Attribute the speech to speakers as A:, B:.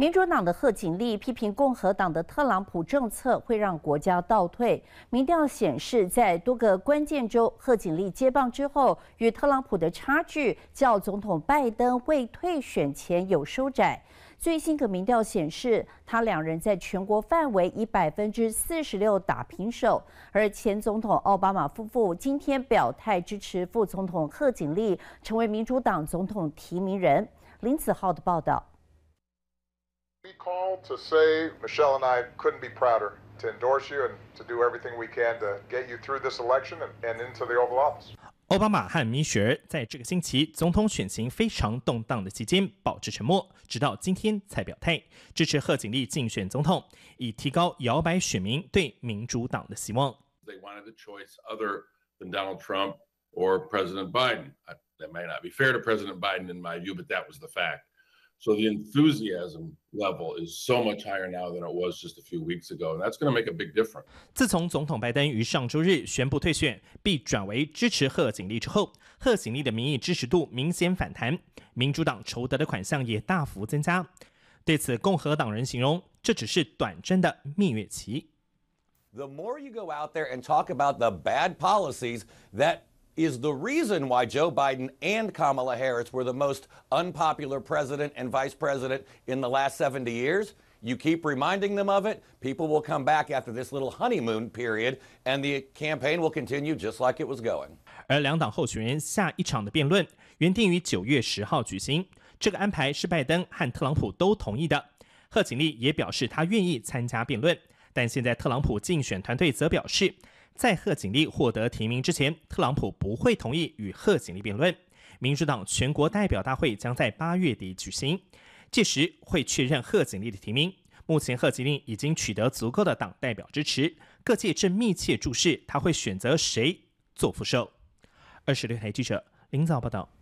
A: 民主党的贺锦丽批评共和党的特朗普政策会让国家倒退。民调显示，在多个关键州，贺锦丽接棒之后，与特朗普的差距较总统拜登未退选前有收窄。最新可民调显示，他两人在全国范围以百分之四十六打平手。而前总统奥巴马夫妇今天表态支持副总统贺锦丽成为民主党总统提名人。林子浩的报道。
B: to say Michelle and I couldn't be prouder to endorse you and to do everything we can to get you through this election and and into the Oval Office。
C: 奥巴马和米雪儿在这个星期总统选情非常动荡的期间保持沉默，直到今天才表态支持贺锦丽竞选总统，以提高摇摆选民对民主党的希望。
D: They wanted a choice other than Donald Trump or President Biden. That may not be fair to President Biden in my view, but that was the fact. So So t h enthusiasm level is so much higher now than it was just a few weeks ago，and that's going to make a big difference。
C: 自从总统拜登于上周日宣布退选，并转为支持贺锦丽之后，贺锦丽的民意支持度明显反弹，民主党筹得的款项也大幅增加。对此，共和党人形容这只是短暂的蜜月期。
B: The more you go out there and talk about the bad policies that. is the reason why Joe Biden and Kamala Harris were the most unpopular president and vice president in the last 70 years. You keep reminding them of it, people will come back after this little honeymoon period, and the campaign will continue just like it was going.
C: 在贺锦丽获得提名之前，特朗普不会同意与贺锦丽辩论。民主党全国代表大会将在八月底举行，届时会确认贺锦丽的提名。目前，贺锦丽已经取得足够的党代表支持，各界正密切注视她会选择谁做副手。二十六台记者林早报道。